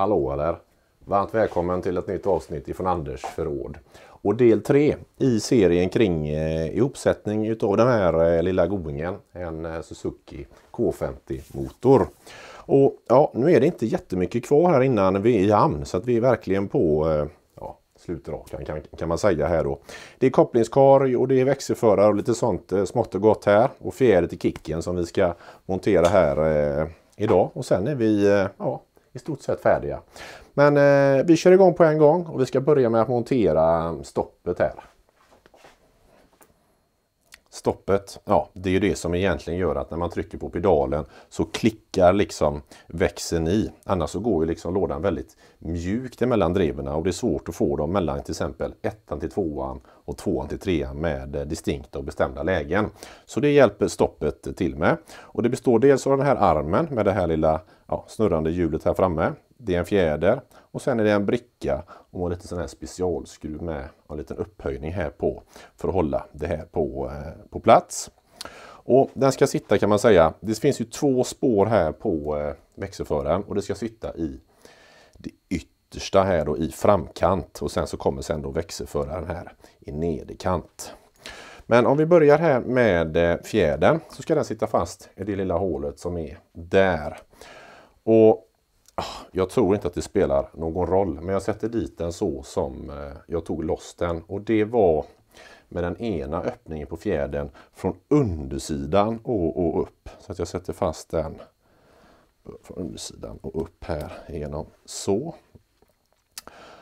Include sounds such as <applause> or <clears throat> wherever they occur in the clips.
Hallå där! Varmt välkommen till ett nytt avsnitt ifrån Anders förråd. Och del 3 i serien kring eh, ihopsättning utav den här eh, lilla goingen. En eh, Suzuki K50 motor. Och ja, nu är det inte jättemycket kvar här innan vi är i hamn så att vi är verkligen på eh, slutrakan kan, kan man säga här då. Det är kopplingskorg och det är växelförare och lite sånt eh, smått och gott här. Och fjädret i kicken som vi ska montera här eh, idag. Och sen är vi eh, ja, i stort sett färdiga. Men eh, vi kör igång på en gång och vi ska börja med att montera stoppet här. Stoppet, ja det är ju det som egentligen gör att när man trycker på pedalen så klickar liksom växeln i. Annars så går ju liksom lådan väldigt mjukt emellan driven och det är svårt att få dem mellan till exempel ettan till tvåan och tvåan till trean med eh, distinkta och bestämda lägen. Så det hjälper stoppet till med. Och det består dels av den här armen med det här lilla ja, snurrande hjulet här framme. Det är en fjäder och sen är det en bricka och en liten sån här specialskruv med en liten upphöjning här på för att hålla det här på, eh, på plats. Och den ska sitta kan man säga, det finns ju två spår här på eh, växelföraren och det ska sitta i det yttersta här då i framkant och sen så kommer sen då växelföraren här i nederkant. Men om vi börjar här med eh, fjädern så ska den sitta fast i det lilla hålet som är där. Och Ah, jag tror inte att det spelar någon roll, men jag sätter dit den så som eh, jag tog loss den. Och det var med den ena öppningen på fjädern från undersidan och, och upp. Så att jag sätter fast den från undersidan och upp här genom så.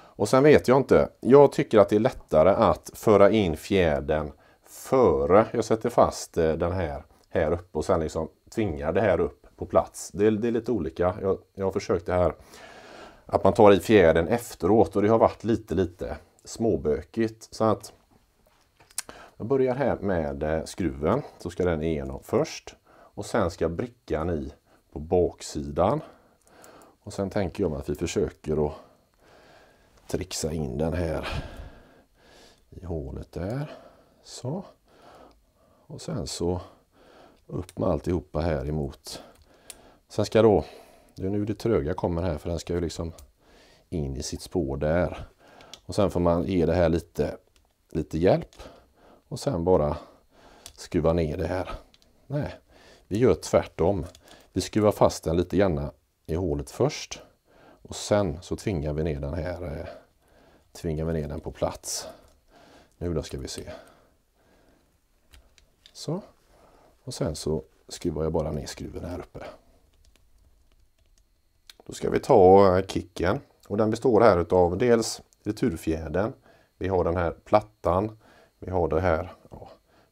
Och sen vet jag inte. Jag tycker att det är lättare att föra in fjädern före jag sätter fast eh, den här här uppe och sen liksom tvingar det här upp på plats. Det är, det är lite olika. Jag, jag har försökt det här att man tar i fjädern efteråt och det har varit lite lite småbökigt. Så att jag börjar här med eh, skruven. Så ska den igenom först och sen ska brickan i på baksidan. Och sen tänker jag mig att vi försöker att trixa in den här i hålet där. Så. Och sen så upp med alltihopa här emot Sen ska då, det är nu det tröga kommer här för den ska ju liksom in i sitt spår där. Och sen får man ge det här lite, lite hjälp och sen bara skruva ner det här. Nej, vi gör tvärtom. Vi skruvar fast den lite grann i hålet först och sen så tvingar vi ner den här eh, tvingar vi ner den på plats. Nu då ska vi se. Så. Och sen så skruvar jag bara ner skruven här uppe. Då ska vi ta eh, kicken och den består här utav dels returfjädern. Vi har den här plattan. Vi har det här ja,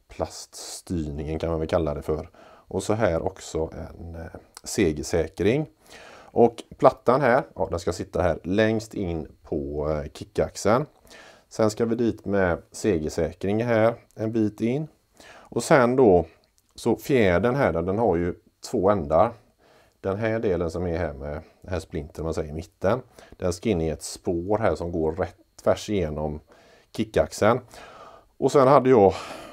plaststyrningen kan man väl kalla det för. Och så här också en eh, segersäkring. Och plattan här, ja, den ska sitta här längst in på eh, kickaxeln. Sen ska vi dit med segersäkring här en bit in. Och sen då, så fjädern här den har ju två ändar. Den här delen som är här med den här splintern man säger i mitten. Den ska in i ett spår här som går rätt tvärs igenom kickaxeln. Och sen hade jag,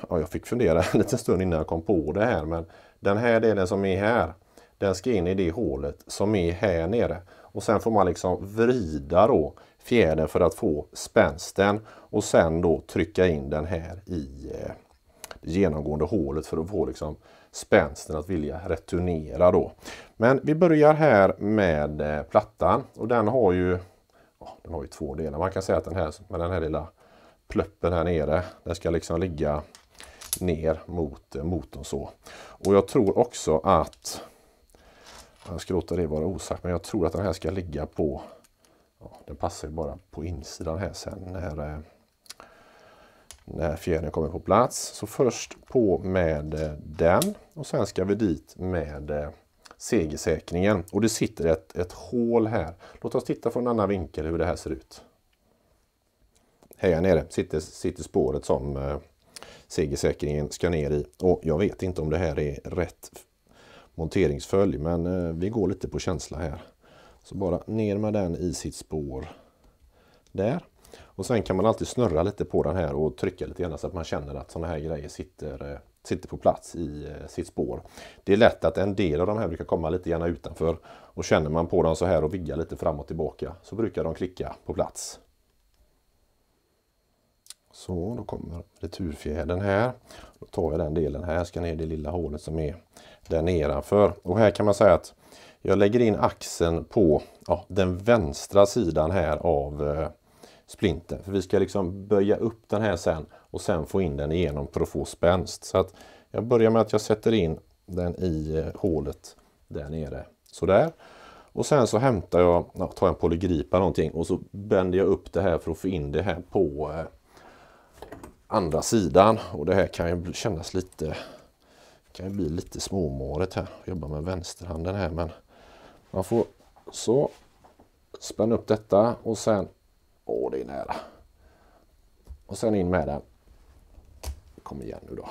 ja jag fick fundera <laughs> en liten stund innan jag kom på det här men den här delen som är här den ska in i det hålet som är här nere. Och sen får man liksom vrida då fjädern för att få spänsten och sen då trycka in den här i eh, det genomgående hålet för att få liksom spänsten att vilja returnera då. Men vi börjar här med eh, plattan och den har ju, den har ju två delar. Man kan säga att den här med den här lilla pluppen här nere, den ska liksom ligga ner mot eh, motorn så. Och jag tror också att, jag ska låta det vara osagt, men jag tror att den här ska ligga på, den passar ju bara på insidan här sen när eh, när fjädern kommer på plats. Så först på med eh, den och sen ska vi dit med eh, segersäkringen. Och det sitter ett, ett hål här. Låt oss titta från en annan vinkel hur det här ser ut. Här nere sitter, sitter spåret som eh, segersäkringen ska ner i. Och jag vet inte om det här är rätt monteringsföljd men eh, vi går lite på känsla här. Så bara ner med den i sitt spår där. Och sen kan man alltid snurra lite på den här och trycka lite grann så att man känner att sådana här grejer sitter, eh, sitter på plats i eh, sitt spår. Det är lätt att en del av de här brukar komma lite grann utanför och känner man på dem så här och vigga lite fram och tillbaka så brukar de klicka på plats. Så, då kommer returfjädern här. Då tar jag den delen här, ska ner det lilla hålet som är där nedanför. Och här kan man säga att jag lägger in axeln på ja, den vänstra sidan här av eh, splinten. För vi ska liksom böja upp den här sen och sen få in den igenom för att få spänst. Så att jag börjar med att jag sätter in den i eh, hålet där nere. Sådär. Och sen så hämtar jag, ja, tar en polygrip eller någonting och så bänder jag upp det här för att få in det här på eh, andra sidan. Och det här kan ju kännas lite, kan ju bli lite småmåligt här. Jag jobbar med vänsterhanden här men man får så spänna upp detta och sen Åh, det är nära. Och sen in med den. Kom igen nu då.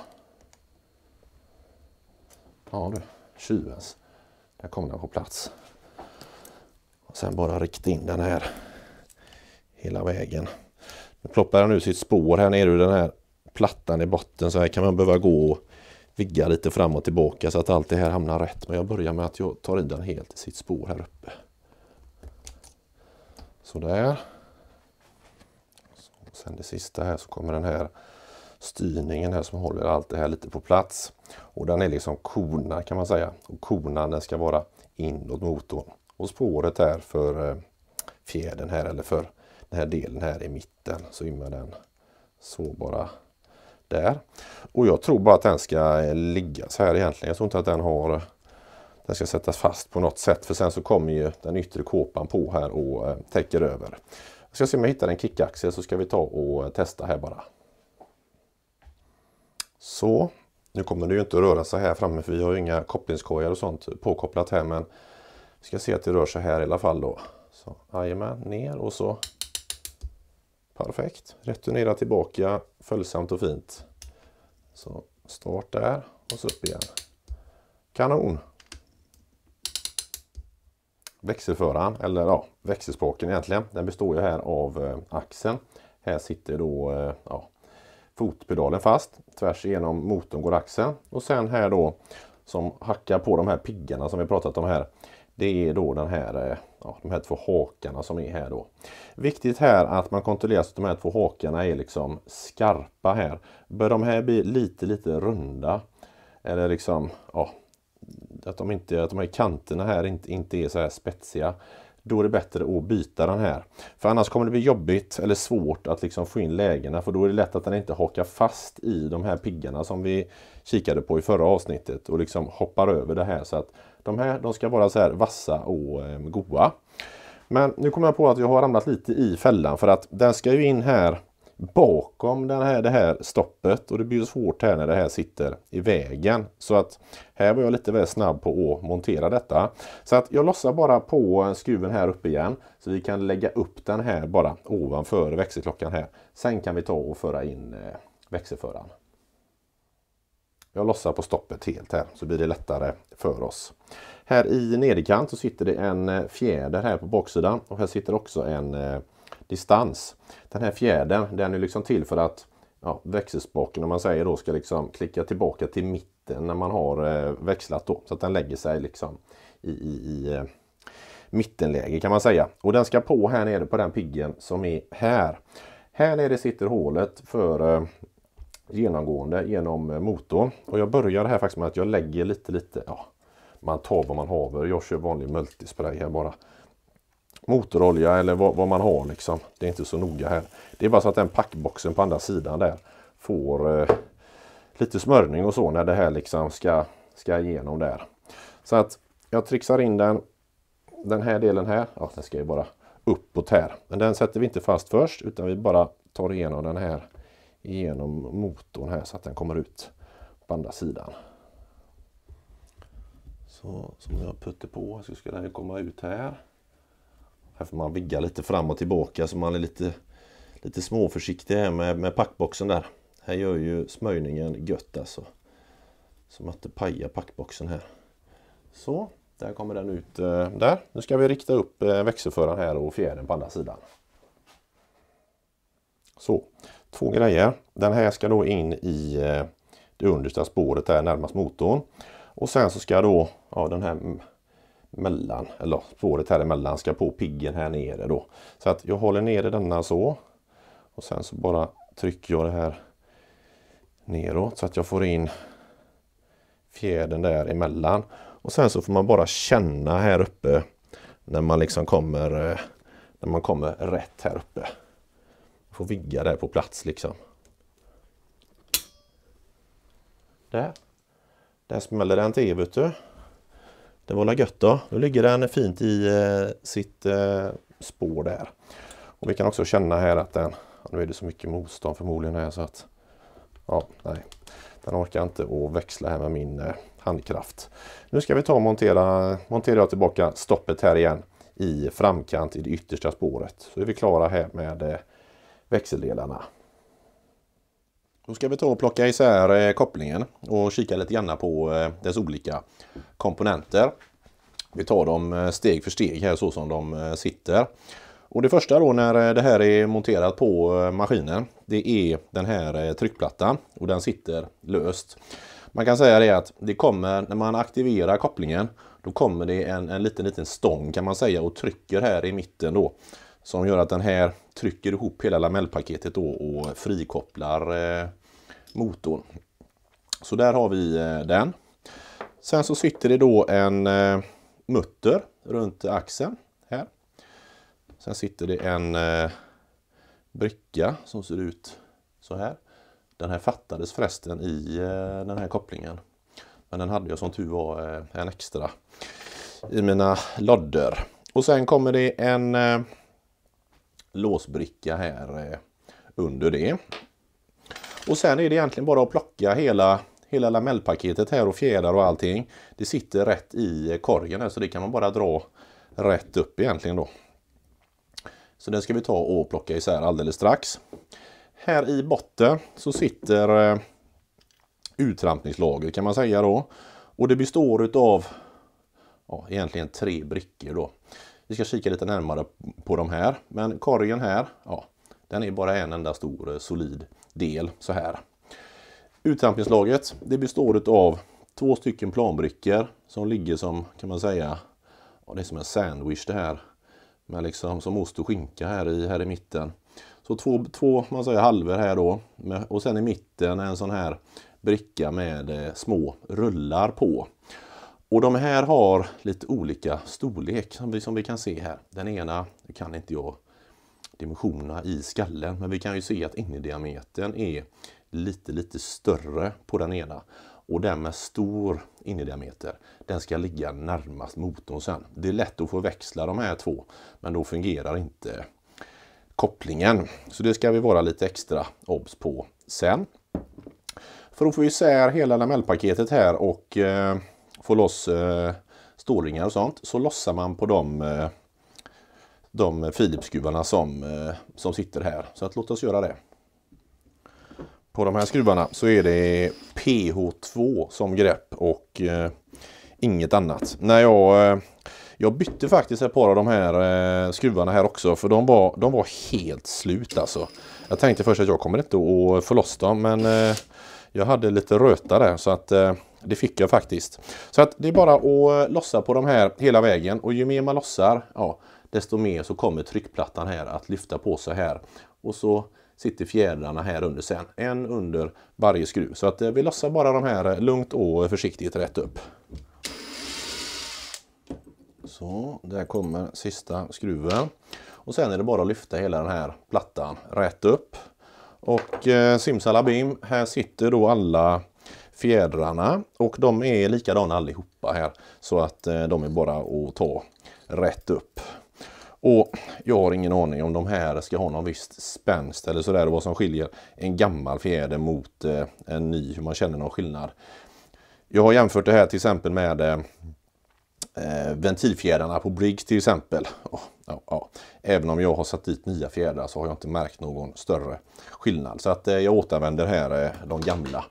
Ja du, tjuvens. Där kom den på plats. Och sen bara rikta in den här hela vägen. Nu ploppar den ut sitt spår här nere ur den här plattan i botten. Så här kan man behöva gå och vigga lite fram och tillbaka så att allt det här hamnar rätt. Men jag börjar med att jag tar i den helt i sitt spår här uppe. Sådär. Och sen det sista här så kommer den här styrningen här som håller allt det här lite på plats. Och den är liksom konad kan man säga. Och konan den ska vara inåt motorn. Och spåret är för eh, fjädern här eller för den här delen här i mitten. Så ymmar den så bara där. Och jag tror bara att den ska eh, ligga så här egentligen. Jag tror inte att den har eh, den ska sättas fast på något sätt för sen så kommer ju den yttre kåpan på här och täcker över. Jag ska se om jag hittar en kickaxel så ska vi ta och testa här bara. Så. Nu kommer det ju inte att röra sig här framme för vi har ju inga kopplingskojar och sånt påkopplat här men vi ska se att det rör sig här i alla fall då. Så, jajamän, ner och så perfekt. Returnera tillbaka följsamt och fint. Så start där och så upp igen. Kanon! växelföraren, eller ja, växelspaken egentligen, den består ju här av eh, axeln. Här sitter då eh, ja, fotpedalen fast. Tvärs igenom motorn går axeln. Och sen här då som hackar på de här piggarna som vi pratat om här. Det är då den här, eh, ja, de här två hakarna som är här då. Viktigt här att man kontrollerar att de här två hakarna är liksom skarpa här. Bör de här bli lite lite runda eller liksom ja, att de, inte, att de här kanterna här inte, inte är så här spetsiga. Då är det bättre att byta den här. För annars kommer det bli jobbigt eller svårt att liksom få in lägena för då är det lätt att den inte hakar fast i de här piggarna som vi kikade på i förra avsnittet och liksom hoppar över det här. Så att de här de ska vara så här vassa och ehm, goa. Men nu kommer jag på att jag har ramlat lite i fällan för att den ska ju in här bakom den här, det här stoppet och det blir svårt här när det här sitter i vägen. Så att här var jag lite väl snabb på att montera detta. Så att jag lossar bara på skruven här uppe igen så vi kan lägga upp den här bara ovanför växelklockan här. Sen kan vi ta och föra in eh, växelföraren. Jag lossar på stoppet helt här så blir det lättare för oss. Här i nederkant så sitter det en eh, fjäder här på baksidan och här sitter också en eh, distans. Den här fjädern den är liksom till för att ja, växelspaken om man säger då ska liksom klicka tillbaka till mitten när man har eh, växlat då. Så att den lägger sig liksom i, i, i eh, mittenläge kan man säga. Och den ska på här nere på den piggen som är här. Här nere sitter hålet för eh, genomgående genom eh, motorn. Och jag börjar här faktiskt med att jag lägger lite lite, ja, man tar vad man haver. Jag kör vanlig multispray här bara motorolja eller vad, vad, man har liksom. Det är inte så noga här. Det är bara så att den packboxen på andra sidan där får eh, lite smörjning och så när det här liksom ska, ska igenom där. Så att jag trixar in den, den här delen här. Ja, den ska ju bara uppåt här. Men den sätter vi inte fast först utan vi bara tar igenom den här igenom motorn här så att den kommer ut på andra sidan. Så som jag putter på så ska den komma ut här. Här får man vigga lite fram och tillbaka så man är lite, lite småförsiktig här med, med packboxen där. Här gör ju smörjningen gött alltså. Som att det pajar packboxen här. Så, där kommer den ut eh, där. Nu ska vi rikta upp eh, växelföraren här och fjädern på andra sidan. Så, två grejer. Den här ska då in i eh, det understa spåret där närmast motorn. Och sen så ska då ja, den här mellan, eller spåret här emellan ska på piggen här nere då. Så att jag håller nere denna så. Och sen så bara trycker jag det här neråt så att jag får in fjädern där emellan. Och sen så får man bara känna här uppe när man liksom kommer, eh, när man kommer rätt här uppe. får vigga där på plats liksom. Där. Där smäller den till vet du. Det var la gött då. Nu ligger den fint i eh, sitt eh, spår där. Och vi kan också känna här att den, nu är det så mycket motstånd förmodligen här så att ja, nej. Den orkar inte att växla här med min eh, handkraft. Nu ska vi ta och montera, montera tillbaka stoppet här igen i framkant i det yttersta spåret. Så är vi klara här med växeldelarna. Då ska vi ta och plocka isär eh, kopplingen och kika lite grann på eh, dess olika komponenter. Vi tar dem eh, steg för steg här så som de sitter. Och det första då när det här är monterat på maskinen det är den här tryckplattan och den sitter löst. Man kan säga det att det kommer, när man aktiverar kopplingen då kommer det en, en liten liten stång kan man säga och trycker här i mitten då. Som gör att den här trycker ihop hela lamellpaketet och frikopplar eh, motorn. Så där har vi eh, den. Sen så sitter det då en eh, mutter runt axeln här. Sen sitter det en bricka som ser ut så här. Den här fattades förresten i den här kopplingen. Men den hade jag som tur var en extra i mina lodder. Och sen kommer det en låsbricka här eh, under det. Och sen är det egentligen bara att plocka hela, hela lamellpaketet här och fjädrar och allting. Det sitter rätt i eh, korgen här så det kan man bara dra rätt upp egentligen då. Så den ska vi ta och plocka isär alldeles strax. Här i botten så sitter eh, kan man säga då. Och det består utav ja, egentligen tre brickor då. Vi ska kika lite närmare på de här. Men korgen här, ja, den är bara en enda stor eh, solid del så här. Uttrampningslaget, det består av två stycken planbrickor som ligger som, kan man säga, ja, det är som en sandwich det här. Men liksom som ost och skinka här i, här i mitten. Så två, två man säger, halvor här då. Och sen i mitten en sån här bricka med eh, små rullar på. Och de här har lite olika storlek som vi, som vi kan se här. Den ena, kan inte jag dimensionerna i skallen, men vi kan ju se att innerdiametern är lite, lite större på den ena. Och den med stor innerdiameter, den ska ligga närmast motorn sen. Det är lätt att få växla de här två, men då fungerar inte kopplingen. Så det ska vi vara lite extra obs på sen. För att få isär hela lamellpaketet här och eh, få loss eh, stålringar och sånt så lossar man på de, eh, de Philipsskruvarna som, eh, som sitter här. Så att, låt oss göra det. På de här skruvarna så är det PH2 som grepp och eh, inget annat. När jag, jag bytte faktiskt ett par av de här eh, skruvarna här också för de var, de var helt slut alltså. Jag tänkte först att jag kommer inte att få loss dem men eh, jag hade lite röta där så att det fick jag faktiskt. Så att det är bara att eh, lossa på de här hela vägen och ju mer man lossar, ja, desto mer så kommer tryckplattan här att lyfta på sig här. Och så sitter fjädrarna här under sen. En under varje skruv. Så att eh, vi lossar bara de här eh, lugnt och försiktigt rätt upp. Så, där kommer sista skruven. Och sen är det bara att lyfta hela den här plattan rätt upp. Och eh, simsalabim, här sitter då alla fjädrarna och de är likadana allihopa här. Så att eh, de är bara att ta rätt upp. Och jag har ingen aning om de här ska ha någon viss spänst eller sådär och vad som skiljer en gammal fjäder mot eh, en ny, hur man känner någon skillnad. Jag har jämfört det här till exempel med eh, eh ventilfjädrarna på Briggs till exempel. Oh, oh, oh. Även om jag har satt dit nya fjädrar så har jag inte märkt någon större skillnad. Så att eh, jag återanvänder här eh, de gamla.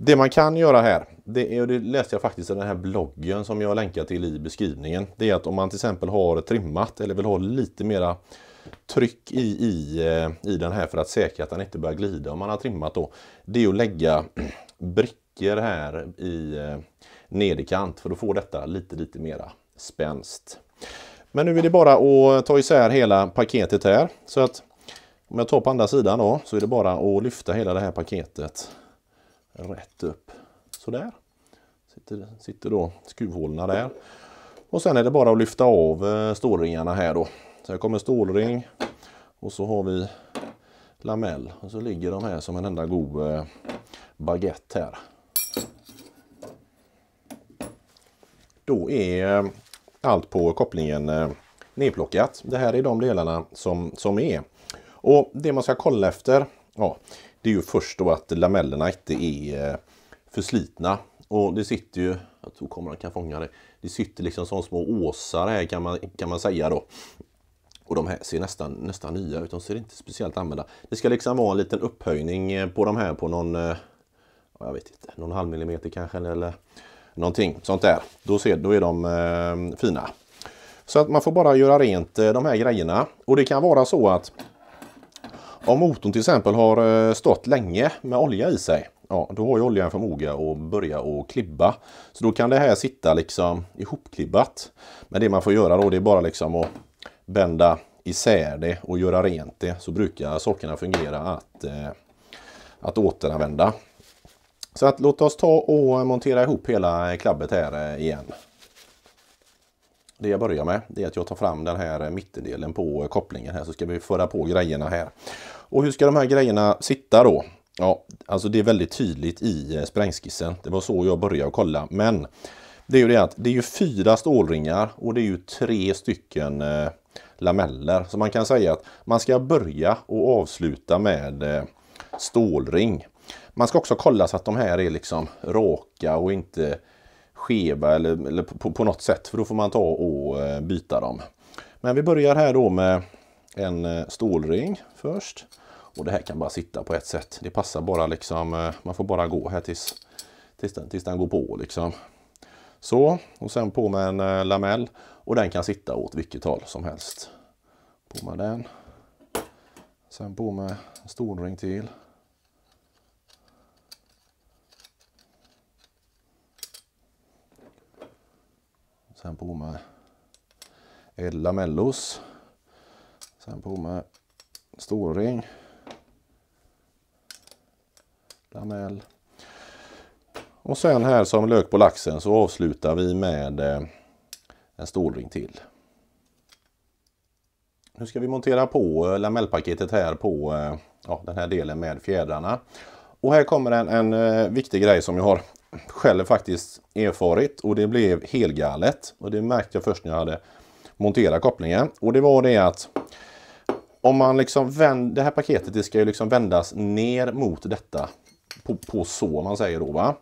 Det man kan göra här, det, är, och det läste jag faktiskt i den här bloggen som jag länkar till i beskrivningen. Det är att om man till exempel har trimmat eller vill ha lite mera tryck i, i, eh, i den här för att säkra att den inte börjar glida om man har trimmat då. Det är att lägga <clears throat> brickor här i eh, nederkant för då får detta lite lite mera spänst. Men nu är det bara att ta isär hela paketet här. Så att om jag tar på andra sidan då så är det bara att lyfta hela det här paketet rätt upp. Sådär. Sitter, sitter då skruvhålen där. Och sen är det bara att lyfta av eh, stålringarna här då. Så här kommer stålring och så har vi lamell och så ligger de här som en enda god eh, baguette här. Då är eh, allt på kopplingen nedplockat. Det här är de delarna som, som är. Och det man ska kolla efter, ja, det är ju först då att lamellerna inte är eh, förslitna. Och det sitter ju, jag tror kameran kan fånga det, det sitter liksom som små åsar här kan man, kan man säga då. Och de här ser nästan, nästan nya ut, de ser inte speciellt använda. Det ska liksom vara en liten upphöjning eh, på de här på någon, eh, jag vet inte, någon halv millimeter kanske eller någonting sånt där. Då, ser, då är de fina. Så att man får bara göra rent de här grejerna. Och det kan vara så att om motorn till exempel har eh, stått länge med olja i sig, ja, då har ju oljan förmåga att börja och klibba. Så då kan det här sitta liksom ihopklibbat. Men det man får göra då det är bara liksom att bända isär det och göra rent det så brukar sakerna fungera att, eh, att återanvända. Så att låt oss ta och montera ihop hela klabbet här eh, igen. Det jag börjar med det är att jag tar fram den här mittendelen på eh, kopplingen här så ska vi föra på grejerna här. Och hur ska de här grejerna sitta då? Ja, alltså det är väldigt tydligt i eh, sprängskissen. Det var så jag började kolla. Men det är ju det att det är ju fyra stålringar och det är ju tre stycken eh, lameller. Så man kan säga att man ska börja och avsluta med eh, stålring. Man ska också kolla så att de här är liksom raka och inte skeva eller, eller på, på, något sätt. För då får man ta och byta dem. Men vi börjar här då med en stålring först. Och det här kan bara sitta på ett sätt. Det passar bara liksom, eh, man får bara gå här tills, tills, den, tills den går på liksom. Så, och sen på med en eh, lamell. Och den kan sitta åt vilket håll som helst. På med den. Sen på med en storring till. Sen på med Lamellos. Sen på med storring. Danell. Och sen här som lök på laxen så avslutar vi med eh, en stålring till. Nu ska vi montera på eh, lamellpaketet här på eh, ja, den här delen med fjädrarna. Och här kommer en, en viktig grej som jag har själv faktiskt erfarit och det blev helgalet. Och det märkte jag först när jag hade monterat kopplingen. Och det var det att om man liksom vänder, det här paketet det ska ju liksom vändas ner mot detta på, på så man säger då. Va?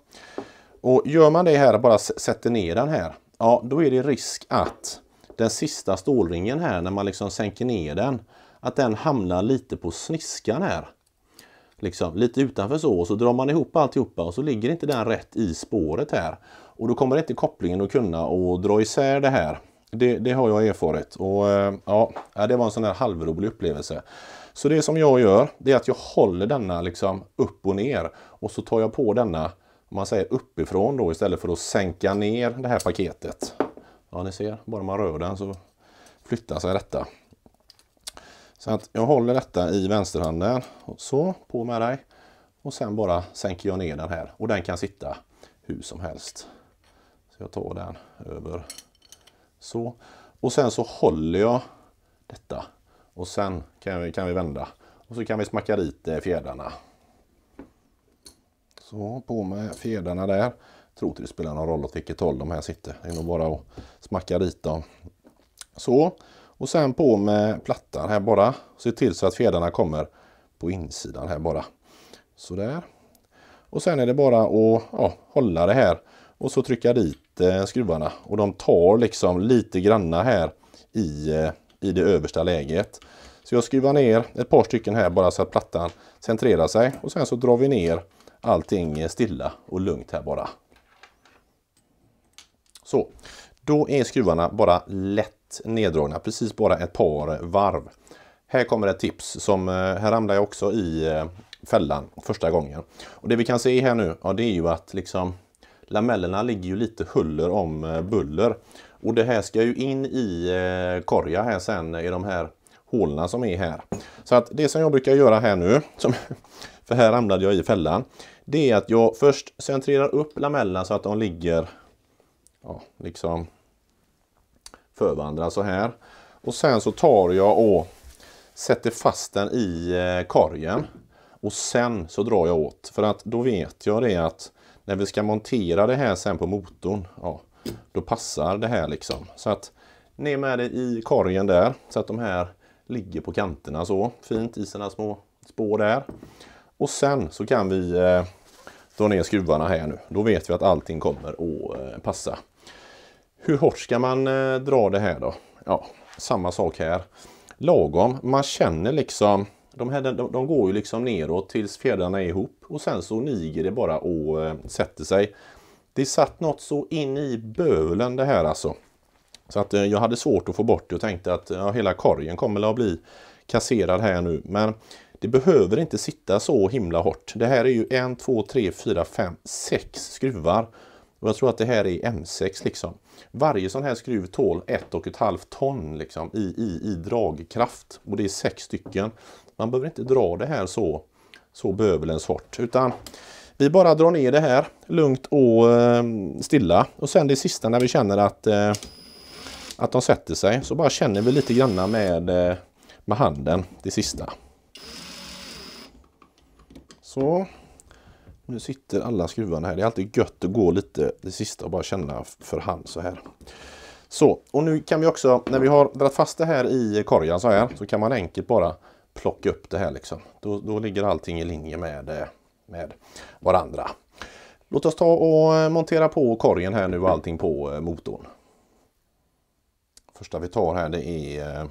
Och gör man det här och bara sätter ner den här, ja då är det risk att den sista stålringen här när man liksom sänker ner den, att den hamnar lite på sniskan här. Liksom, lite utanför så och så drar man ihop alltihopa och så ligger inte den rätt i spåret här. Och då kommer inte kopplingen att kunna och dra isär det här. Det, det har jag erfarit och eh, ja, det var en sån här halvrolig upplevelse. Så det som jag gör, det är att jag håller denna liksom upp och ner och så tar jag på denna, om man säger uppifrån då istället för att sänka ner det här paketet. Ja, ni ser, bara man rör den så flyttar sig detta. Så att jag håller detta i vänsterhanden, så, på med dig. Och sen bara sänker jag ner den här och den kan sitta hur som helst. Så jag tar den över så. Och sen så håller jag detta och sen kan vi, kan vi vända. Och så kan vi smacka dit eh, fjädrarna. Så på med fjädrarna där. Jag tror inte det spelar någon roll åt vilket håll de här sitter. Det är nog bara att smacka dit dem. Så. Och sen på med plattan här bara. Se till så att fjädrarna kommer på insidan här bara. Sådär. Och sen är det bara att ja, hålla det här och så trycka dit eh, skruvarna. Och de tar liksom lite granna här i eh, i det översta läget. Så jag skruvar ner ett par stycken här bara så att plattan centrerar sig och sen så drar vi ner allting stilla och lugnt här bara. Så, då är skruvarna bara lätt neddragna, precis bara ett par varv. Här kommer ett tips som, eh, här ramlar jag också i eh, fällan första gången. Och det vi kan se här nu, ja det är ju att liksom lamellerna ligger ju lite huller om eh, buller. Och det här ska ju in i eh, korgen här sen i de här hålen som är här. Så att det som jag brukar göra här nu, <laughs> som, för här ramlade jag i fällan, det är att jag först centrerar upp lamellerna så att de ligger ja, liksom förvandrar så här. Och sen så tar jag och sätter fast den i eh, korgen. Och sen så drar jag åt. För att då vet jag det att när vi ska montera det här sen på motorn, ja, då passar det här liksom. Så att ner med det i korgen där så att de här ligger på kanterna så fint i sina små spår där. Och sen så kan vi eh, dra ner skruvarna här nu. Då vet vi att allting kommer att eh, passa. Hur hårt ska man eh, dra det här då? Ja, samma sak här. Lagom. Man känner liksom, de, här, de, de går ju liksom neråt tills fjädrarna är ihop och sen så niger det bara och eh, sätter sig. Det satt något så in i bölen det här alltså. Så att eh, jag hade svårt att få bort det och tänkte att ja, hela korgen kommer att bli kasserad här nu. Men det behöver inte sitta så himla hårt. Det här är ju en, två, tre, fyra, fem, sex skruvar. Och jag tror att det här är M6 liksom. Varje sån här skruv tål ett och ett halvt ton liksom, i, i, i dragkraft. Och det är sex stycken. Man behöver inte dra det här så så bövelens den Utan vi bara drar ner det här lugnt och eh, stilla. Och sen det sista när vi känner att, eh, att de sätter sig så bara känner vi lite granna med, eh, med handen det sista. Så. Nu sitter alla skruvarna här. Det är alltid gött att gå lite det sista och bara känna för hand så här. Så, och nu kan vi också, när vi har dragit fast det här i korgen så här, så kan man enkelt bara plocka upp det här liksom. Då, då ligger allting i linje med, eh, med varandra. Låt oss ta och eh, montera på korgen här nu och allting på eh, motorn. Första vi tar här det är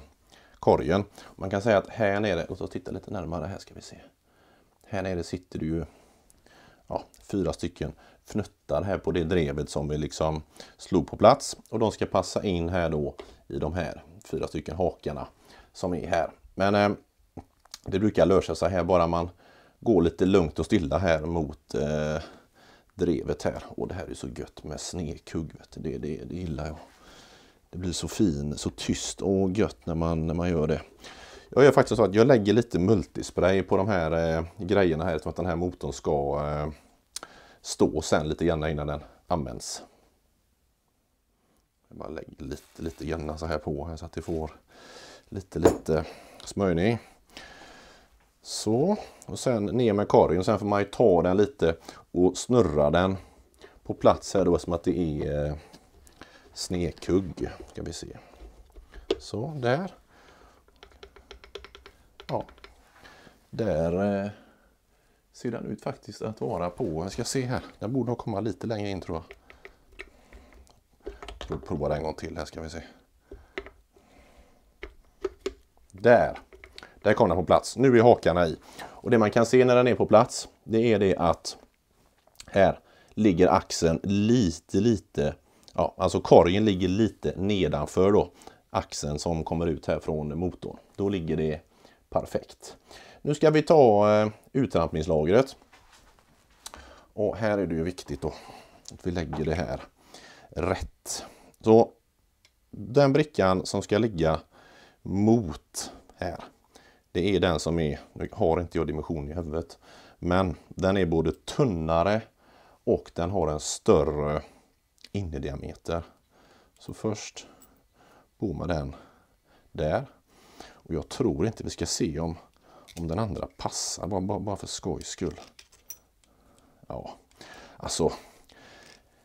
korgen. Man kan säga att här nere, låt oss titta lite närmare här ska vi se. Här nere sitter det ju ja, fyra stycken fnuttar här på det drevet som vi liksom slog på plats. Och de ska passa in här då i de här fyra stycken hakarna som är här. Men det brukar lösa sig här bara man går lite lugnt och stilla här mot eh, drevet här. Och det här är så gött med snekugg, det, det, det gillar jag. Det blir så fin, så tyst och gött när man, när man gör det. Jag gör faktiskt så att jag lägger lite multispray på de här eh, grejerna här så att den här motorn ska eh, stå sen lite grann innan den används. Jag bara lägger lite, lite grann så här på här så att det får lite, lite smörjning. Så, och sen ner med korgen. Sen får man ju ta den lite och snurra den på plats här då som att det är eh, snekugg. Ska vi se. Så, där. Ja, där eh, ser den ut faktiskt att vara på. Jag ska se här. Den borde nog komma lite längre in tror jag. jag prova en gång till här ska vi se. Där! Där kom den på plats. Nu är hakarna i. Och det man kan se när den är på plats, det är det att här ligger axeln lite, lite, ja, alltså korgen ligger lite nedanför då axeln som kommer ut här från motorn. Då ligger det perfekt. Nu ska vi ta eh, utrampningslagret. Och här är det ju viktigt då att vi lägger det här rätt. Så den brickan som ska ligga mot här det är den som är, nu har inte jag dimension i huvudet, men den är både tunnare och den har en större innerdiameter. Så först bommar den där. Och jag tror inte vi ska se om, om den andra passar, bara, bara, bara för skojs skull. Ja, alltså.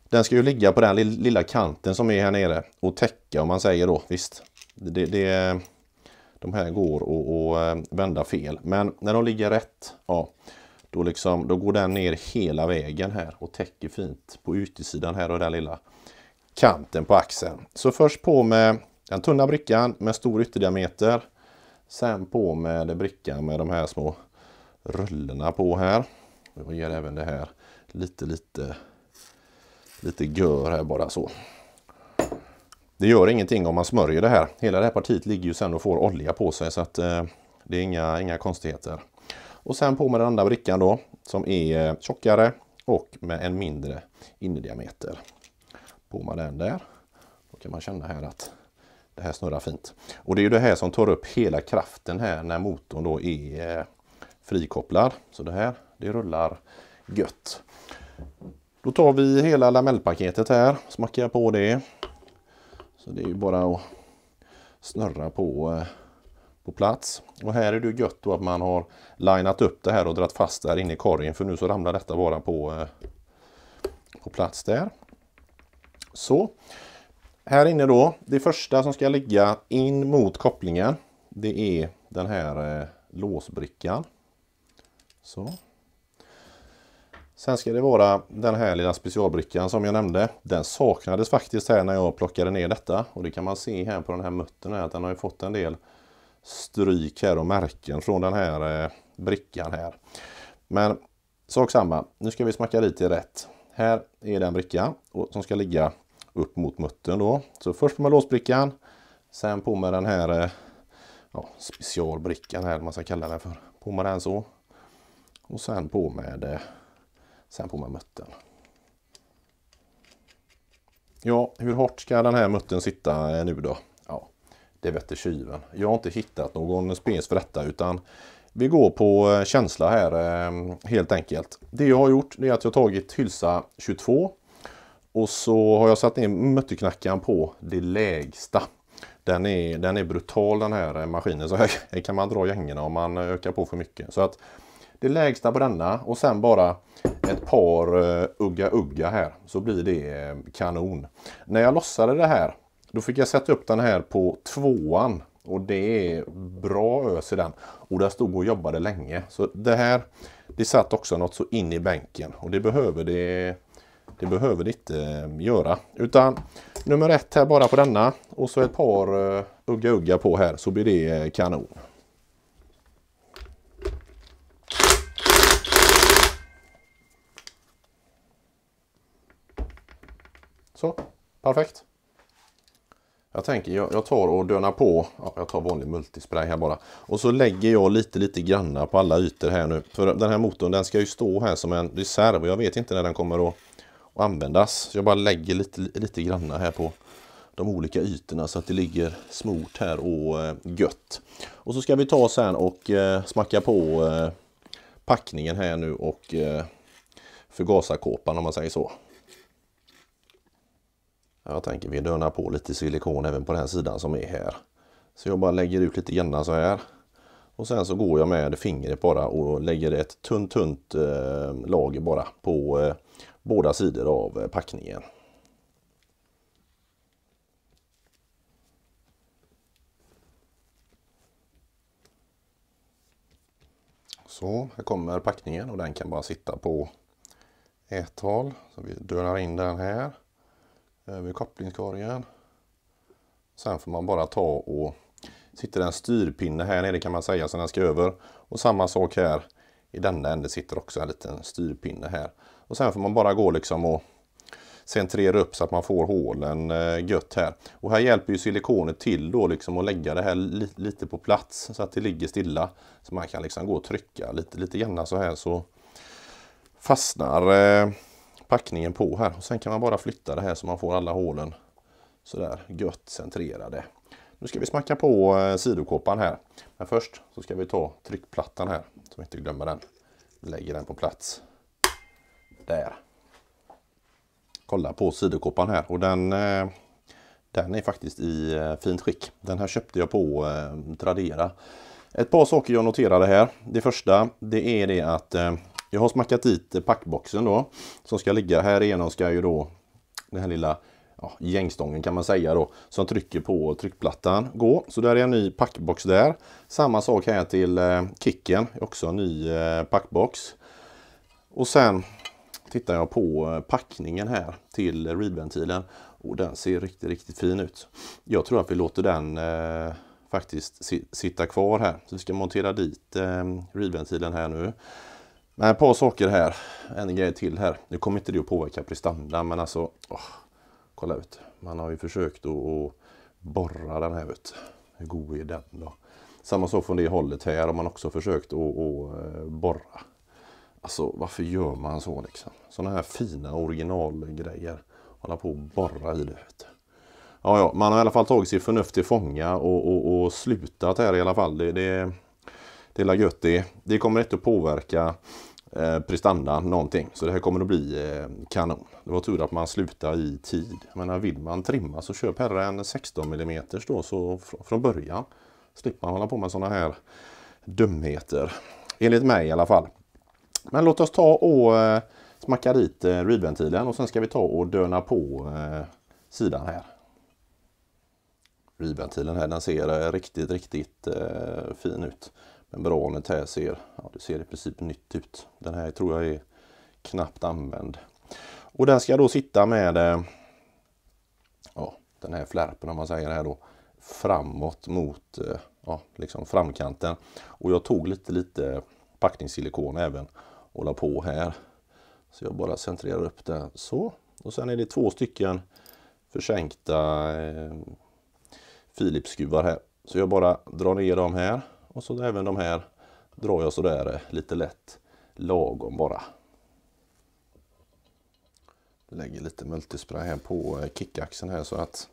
Den ska ju ligga på den lilla kanten som är här nere och täcka om man säger då, visst. Det, det, de här går att, att eh, vända fel. Men när de ligger rätt, ja, då, liksom, då går den ner hela vägen här och täcker fint på utsidan här och den lilla kanten på axeln. Så först på med den tunna brickan med stor ytterdiameter. Sen på med brickan med de här små rullorna på här. Jag ger även det här lite, lite, lite gör här bara så. Det gör ingenting om man smörjer det här. Hela det här partiet ligger ju sen och får olja på sig så att eh, det är inga, inga konstigheter. Och sen på med den andra brickan då som är eh, tjockare och med en mindre innerdiameter. På med den där. Då kan man känna här att det här snurrar fint. Och det är ju det här som tar upp hela kraften här när motorn då är eh, frikopplad. Så det här, det rullar gött. Då tar vi hela lamellpaketet här, smackar på det. Så det är ju bara att snurra på, eh, på plats. Och här är det gött då att man har linat upp det här och dratt fast där inne i korgen för nu så ramlar detta bara på, eh, på plats där. Så. Här inne då, det första som ska ligga in mot kopplingen det är den här eh, låsbrickan. Så. Sen ska det vara den här lilla specialbrickan som jag nämnde. Den saknades faktiskt här när jag plockade ner detta och det kan man se här på den här muttern att den har fått en del stryk här och märken från den här eh, brickan här. Men sak samma, nu ska vi smacka dit det rätt. Här är den brickan som ska ligga upp mot muttern då. Så först på med låsbrickan, sen på med den här eh, ja, specialbrickan här, man ska kalla den för. På med den så. Och sen på med eh, Sen på med muttern. Ja, hur hårt ska den här muttern sitta eh, nu då? Ja, det vette tjuven. Jag har inte hittat någon spec för detta utan vi går på eh, känsla här eh, helt enkelt. Det jag har gjort är att jag tagit hylsa 22 och så har jag satt ner mötteknackaren på det lägsta. Den är, den är brutal den här maskinen så här kan man dra gängorna om man ökar på för mycket. Så att Det lägsta på denna och sen bara ett par eh, Ugga Ugga här så blir det eh, kanon. När jag lossade det här då fick jag sätta upp den här på tvåan och det är bra ös i den. Och där stod och jobbade länge. Så det här det satt också något så in i bänken och det behöver det, det behöver det inte eh, göra. Utan nummer ett här bara på denna och så ett par Ugga Ugga på här så blir det kanon. Så, perfekt. Jag tänker, jag, jag tar och dönar på. Ja, jag tar vanlig multispray här bara. Och så lägger jag lite, lite granna på alla ytor här nu. För den här motorn, den ska ju stå här som en reserv. Och jag vet inte när den kommer att, att användas. Så jag bara lägger lite, lite granna här på de olika ytorna så att det ligger smort här och eh, gött. Och så ska vi ta sen och eh, smacka på eh, packningen här nu och förgasarkåpan om man säger så. Jag tänker vi dörnar på lite silikon även på den här sidan som är här. Så jag bara lägger ut lite grann så här. Och sen så går jag med fingret bara och lägger ett tunt tunt eh, lager bara på eh, båda sidor av eh, packningen. Så, här kommer packningen och den kan bara sitta på ett håll. Så vi dönar in den här över eh, kopplingskorgen. Sen får man bara ta och sitter en styrpinne här nere kan man säga som den ska över. Och samma sak här. I denna änden sitter också en liten styrpinne här. Och sen får man bara gå liksom och centrera upp så att man får hålen eh, gött här. Och här hjälper ju silikonet till då liksom att lägga det här li lite på plats så att det ligger stilla. Så man kan liksom gå och trycka lite, lite grann så här så fastnar eh, packningen på här. Och sen kan man bara flytta det här så man får alla hålen sådär gött centrerade. Nu ska vi smacka på eh, sidokåpan här. Men först så ska vi ta tryckplattan här så vi inte glömmer den. Lägger den på plats. Där. Kolla på sidokåpan här och den, eh, den är faktiskt i eh, fint skick. Den här köpte jag på Tradera. Ett par saker jag noterade här. Det första det är det att jag har smackat dit packboxen då som ska ligga här igenom ska ju då den här lilla ja, gängstången kan man säga då som trycker på tryckplattan gå. Så där är en ny packbox där. Samma sak här till eh, kicken, också en ny eh, packbox. Och sen tittar jag på eh, packningen här till readventilen och den ser riktigt, riktigt fin ut. Jag tror att vi låter den eh, faktiskt sitta kvar här. Så vi ska montera dit eh, readventilen här nu. Men ett par saker här. En grej till här. Nu kommer inte det att påverka prestanda men alltså. Åh, kolla ut. Man har ju försökt att, borra den här ut. Hur god är den då? Samma sak från det hållet här har man också försökt att, eh, borra. Alltså varför gör man så liksom? Sådana här fina originalgrejer. Hålla på och borra i det. vet Ja, ja, man har i alla fall tagit sitt förnuft till fånga och, och, och slutat här i alla fall. Det, det, det till gött Det Det kommer inte att påverka eh, prestanda någonting. Så det här kommer att bli eh, kanon. Det var tur att man slutade i tid. Men vill man trimma så köp hellre en 16 mm då så fr från början. Slipper man hålla på med sådana här dumheter. Enligt mig i alla fall. Men låt oss ta och eh, smacka dit eh, reedventilen och sen ska vi ta och döna på eh, sidan här. Reedventilen här den ser eh, riktigt, riktigt eh, fin ut membranet här ser, ja, det ser i princip nytt ut. Den här tror jag är knappt använd. Och den ska då sitta med eh, ja, den här flärpen om man säger här då framåt mot eh, ja, liksom framkanten. Och jag tog lite lite packningssilikon även och la på här. Så jag bara centrerar upp det så. Och sen är det två stycken försänkta eh, Philips-skruvar här. Så jag bara drar ner dem här. Och så även de här drar jag sådär eh, lite lätt lagom bara. Lägger lite multispray här på eh, kickaxeln här så att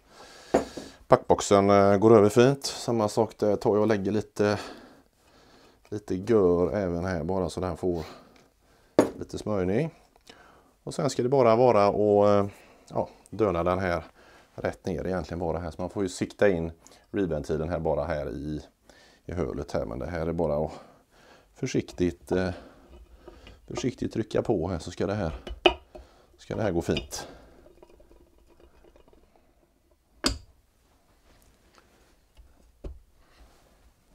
packboxen eh, går över fint. Samma sak där tar jag och lägger lite lite gör även här bara så den får lite smörjning. Och sen ska det bara vara att ja, döda den här rätt ner egentligen bara här. Så man får ju sikta in reventilen här bara här i i hölet här men det här är bara att försiktigt, eh, försiktigt trycka på här så ska det här, ska det här gå fint.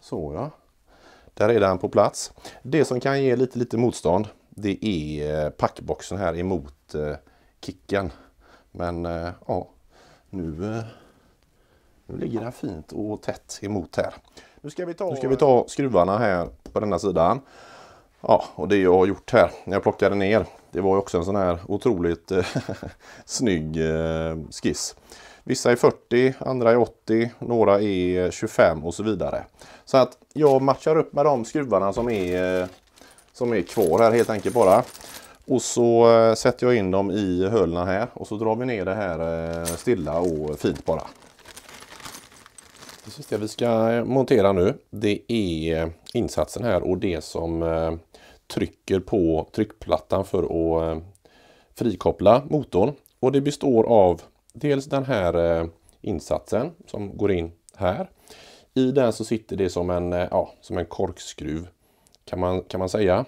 Så ja. Där är den på plats. Det som kan ge lite, lite motstånd det är eh, packboxen här emot eh, kicken. Men eh, ja, nu, nu ligger den fint och tätt emot här. Nu ska vi ta, ska vi ta skruvarna här på denna sidan. Ja, och det jag har gjort här när jag plockade ner. Det var ju också en sån här otroligt eh, <laughs> snygg eh, skiss. Vissa är 40, andra är 80, några är 25 eh, och så vidare. Så att jag matchar upp med de skruvarna som är, som är kvar här helt enkelt bara. Och så sätter jag in dem i hölna här och så drar vi ner det här stilla och fint bara. Det sista vi ska montera nu det är insatsen här och det som eh, trycker på tryckplattan för att eh, frikoppla motorn. Och det består av dels den här eh, insatsen som går in här. I den så sitter det som en, ja, som en korkskruv kan man, kan man säga.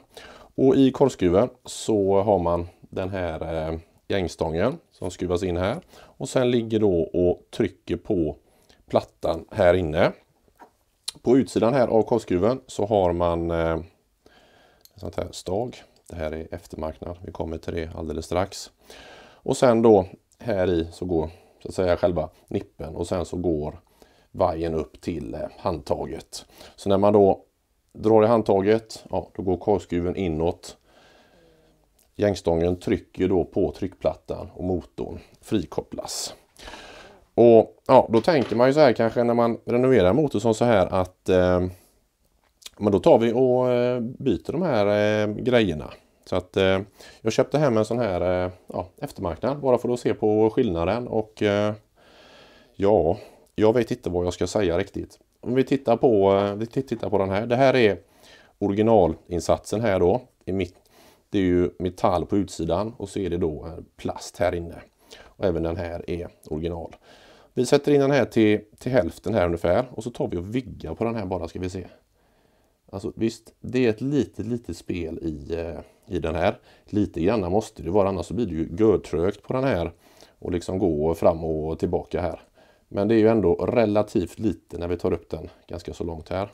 Och i korkskruven så har man den här gängstången som skruvas in här. Och sen ligger då och trycker på plattan här inne. På utsidan här av korvskruven så har man eh, ett sånt här stag. Det här är eftermarknad. Vi kommer till det alldeles strax. Och sen då här i så går så att säga själva nippen och sen så går vajern upp till eh, handtaget. Så när man då drar i handtaget, ja, då går korvskruven inåt. Gängstången trycker då på tryckplattan och motorn frikopplas. Och ja, då tänker man ju så här kanske när man renoverar motorn så här att eh, men då tar vi och eh, byter de här eh, grejerna. Så att eh, jag köpte hem en sån här eh, ja, eftermarknad bara för att se på skillnaden och eh, ja, jag vet inte vad jag ska säga riktigt. Om vi tittar på, vi tittar på den här. Det här är originalinsatsen här då. I mitt, det är ju metall på utsidan och så är det då plast här inne. Och även den här är original. Vi sätter in den här till, till hälften här ungefär och så tar vi och viggar på den här bara ska vi se. Alltså visst, det är ett litet, litet spel i, eh, i den här. Lite grann måste det vara, annars så blir det ju görtrögt på den här och liksom gå fram och tillbaka här. Men det är ju ändå relativt lite när vi tar upp den ganska så långt här.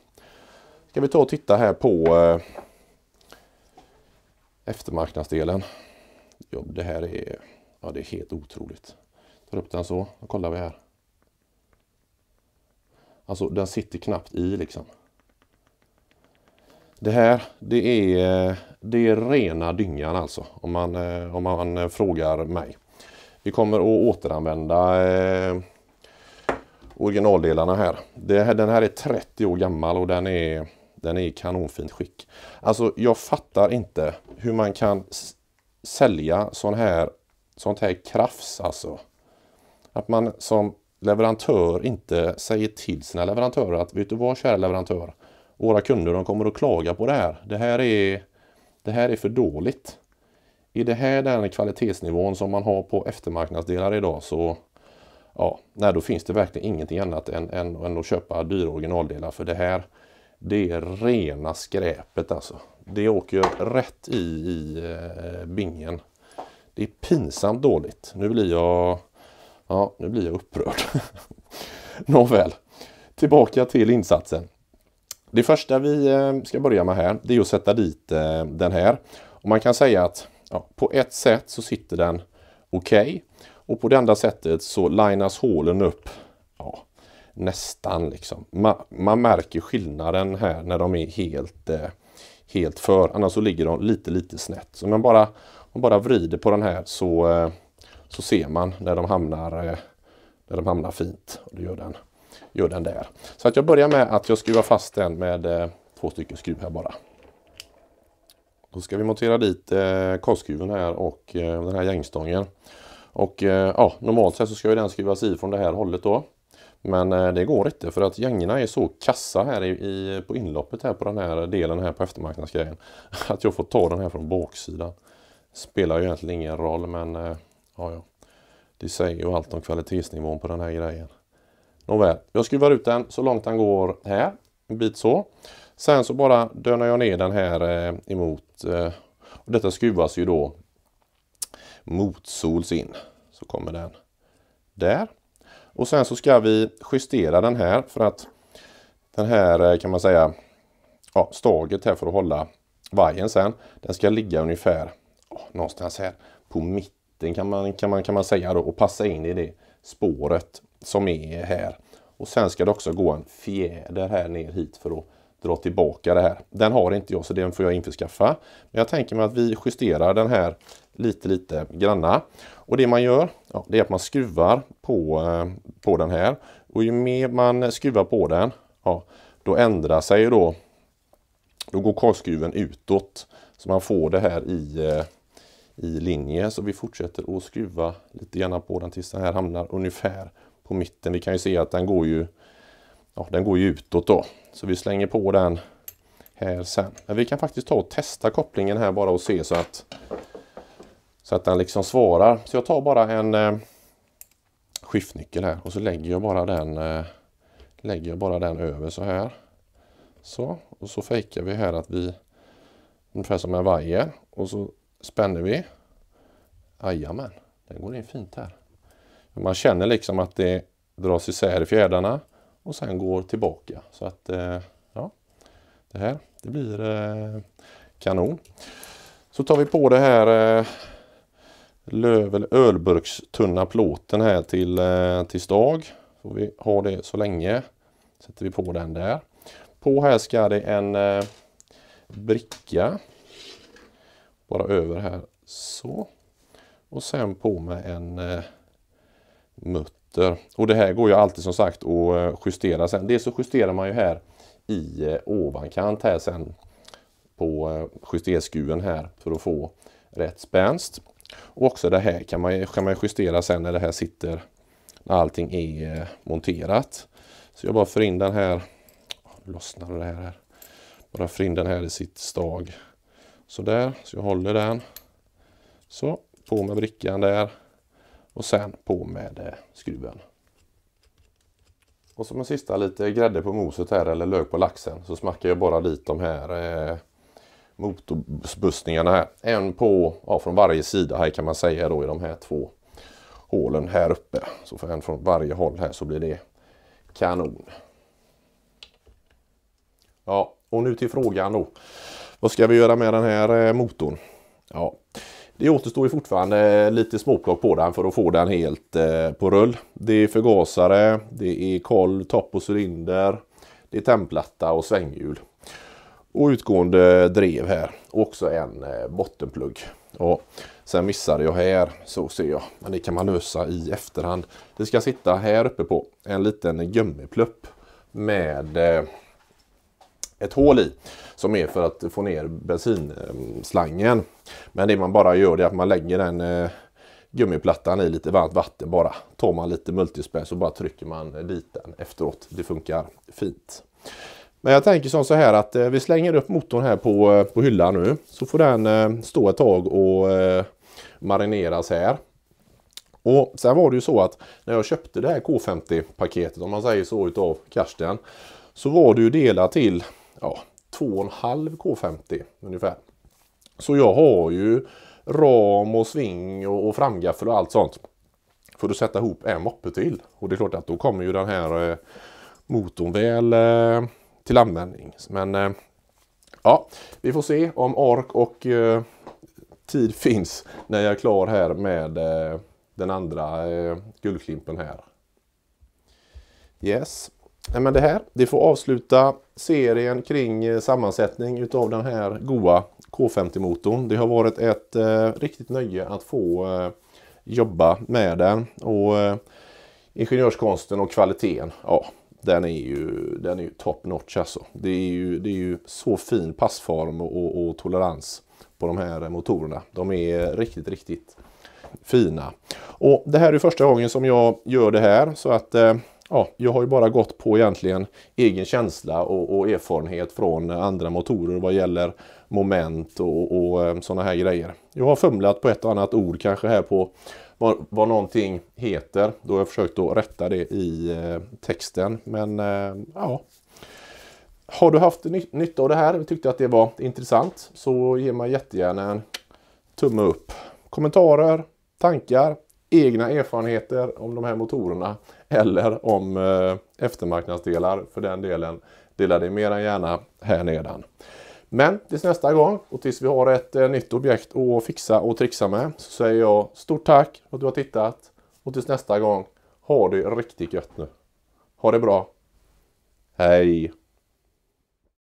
Ska vi ta och titta här på eh, eftermarknadsdelen. Jo, det här är, ja, det är helt otroligt. Tar upp den så, och kollar vi här. Alltså den sitter knappt i liksom. Det här det är, det är rena dyngan alltså om man, eh, om man eh, frågar mig. Vi kommer att återanvända eh, originaldelarna här. Det, den här är 30 år gammal och den är, den är i kanonfint skick. Alltså jag fattar inte hur man kan sälja sån här, sånt här krafs alltså. Att man som leverantör inte säger till sina leverantörer att vet du vad kära leverantör, våra kunder de kommer att klaga på det här. Det här är, det här är för dåligt. Är det här den kvalitetsnivån som man har på eftermarknadsdelar idag så ja, nej, då finns det verkligen ingenting annat än, än, än att köpa dyra originaldelar för det här det är rena skräpet alltså. Det åker rätt i, i eh, bingen. Det är pinsamt dåligt. Nu blir jag Ja, nu blir jag upprörd. <laughs> Nåväl, tillbaka till insatsen. Det första vi eh, ska börja med här, det är att sätta dit eh, den här. Och man kan säga att ja, på ett sätt så sitter den okej. Okay, och på det andra sättet så linas hålen upp ja, nästan liksom. Man, man, märker skillnaden här när de är helt, eh, helt för. Annars så ligger de lite, lite snett. Så man bara, man bara vrider på den här så så ser man när de hamnar, eh, när de hamnar fint. Och det gör den, gör den där. Så att jag börjar med att jag skruvar fast den med eh, två stycken skruv här bara. Då ska vi montera dit eh, här och eh, den här gängstången. Och ja, normalt sett så ska ju den skruvas i från det här hållet då. Men det går inte för att gängorna är så kassa här i, i, på inloppet här på den här delen här på eftermarknadsgrejen. <laughs> Att jag får ta den här från baksidan. Spelar ju egentligen ingen roll men Ja, ja. Det säger ju allt om kvalitetsnivån på den här grejen. Nåväl, jag skruvar ut den så långt den går här. En bit så. Sen så bara dönar jag ner den här eh, emot. Eh, och detta skruvas ju då motsols in. Så kommer den där. Och sen så ska vi justera den här för att den här eh, kan man säga ja, staget här för att hålla vajern sen. Den ska ligga ungefär oh, någonstans här på mitten mitten kan man, kan man, kan man säga då och passa in i det spåret som är här. Och sen ska det också gå en fjäder här ner hit för att dra tillbaka det här. Den har inte jag så den får jag införskaffa. Men jag tänker mig att vi justerar den här lite lite granna. Och det man gör ja, det är att man skruvar på, eh, på den här. Och ju mer man skruvar på den ja, då ändrar sig då då går korvskruven utåt. Så man får det här i eh, i linje. Så vi fortsätter att skruva lite grann på den tills den här hamnar ungefär på mitten. Vi kan ju se att den går ju, ja, den går ju utåt då. Så vi slänger på den här sen. Men vi kan faktiskt ta och testa kopplingen här bara och se så att, så att den liksom svarar. Så jag tar bara en eh, skiftnyckel här och så lägger jag bara den eh, lägger jag bara den över så här. Så, och så fejkar vi här att vi ungefär som en vajer och så spänner vi. Jajamän, den går in fint här. Man känner liksom att det dras isär i fjädrarna och sen går tillbaka. Så att eh, ja, det här det blir eh, kanon. Så tar vi på det här eh, löv eller ölburkstunna plåten här till, till stag. Får vi ha det så länge. Sätter vi på den där. På här ska det en bricka bara över här så. Och sen på med en eh, mutter. Och det här går ju alltid som sagt att eh, justera sen. Dels så justerar man ju här i eh, ovankant här sen på eh, justerskuven här för att få rätt spänst. Och också det här kan man, kan man justera sen när det här sitter, när allting är eh, monterat. Så jag bara för in den här, lossnar det här här, bara för in den här i sitt stag. Så där, så jag håller den. Så, på med brickan där. Och sen på med eh, skruven. Och som en sista lite grädde på moset här eller lök på laxen så smackar jag bara dit de här eh, motorbussningarna här. En på, ja, från varje sida här kan man säga då i de här två hålen här uppe. Så för en från varje håll här så blir det kanon. Ja, och nu till frågan då. Vad ska vi göra med den här eh, motorn? Ja, det återstår ju fortfarande eh, lite småplock på den för att få den helt eh, på rull. Det är förgasare, det är kolv, topp och cylinder, det är tändplatta och svänghjul. Och utgående drev här. Också en bottenplugg. Och sen missade jag här, så ser jag. Men det kan man lösa i efterhand. Det ska sitta här uppe på en liten gummiplupp med ett hål i. Som är för att få ner bensinslangen. Men det man bara gör är att man lägger den eh, gummiplattan i lite varmt vatten bara. Tar man lite multispray så bara trycker man dit den efteråt. Det funkar fint. Men jag tänker som så här att eh, vi slänger upp motorn här på, eh, på hyllan nu. Så får den stå ett tag och marineras här. Och sen var det ju så att när jag köpte det här K50-paketet, om man säger så, utav Karsten. Så var det ju delat till ja, 2,5 K50 ungefär. Så jag har ju ram och sving och, framgaffel och allt sånt. För att sätta ihop en moppe till. Och det är klart att då kommer ju den här eh, motorn väl eh, till användning. Men eh, ja, vi får se om ork och eh, tid <laughs> finns när jag är klar här med eh, den andra eh, guldklimpen här. Yes. Nej, men det här, det får avsluta serien kring eh, sammansättning utav den här goa K50-motorn. Det har varit ett eh, riktigt nöje att få eh, jobba med den. Och eh, ingenjörskonsten och kvaliteten, ja, den är ju, den är ju top notch alltså. Det är ju, det är ju så fin passform och, och tolerans på de här motorerna. De är riktigt, riktigt fina. Och det här är första gången som jag gör det här så att eh, ja, jag har ju bara gått på egentligen egen känsla och, och erfarenhet från andra motorer vad gäller moment och, och eh, sådana här grejer. Jag har fumlat på ett och annat ord kanske här på vad, vad någonting heter. Då har jag försökt att rätta det i eh, texten. Men eh, ja, har du haft nytta av det här och tyckte att det var intressant så ger man jättegärna en tumme upp. Kommentarer, tankar, egna erfarenheter om de här motorerna eller om eh, eftermarknadsdelar för den delen, dela det mer än gärna här nedan. Men tills nästa gång och tills vi har ett eh, nytt objekt att fixa och trixa med så säger jag stort tack för att du har tittat och tills nästa gång, ha det riktigt gött nu. Ha det bra. Hej!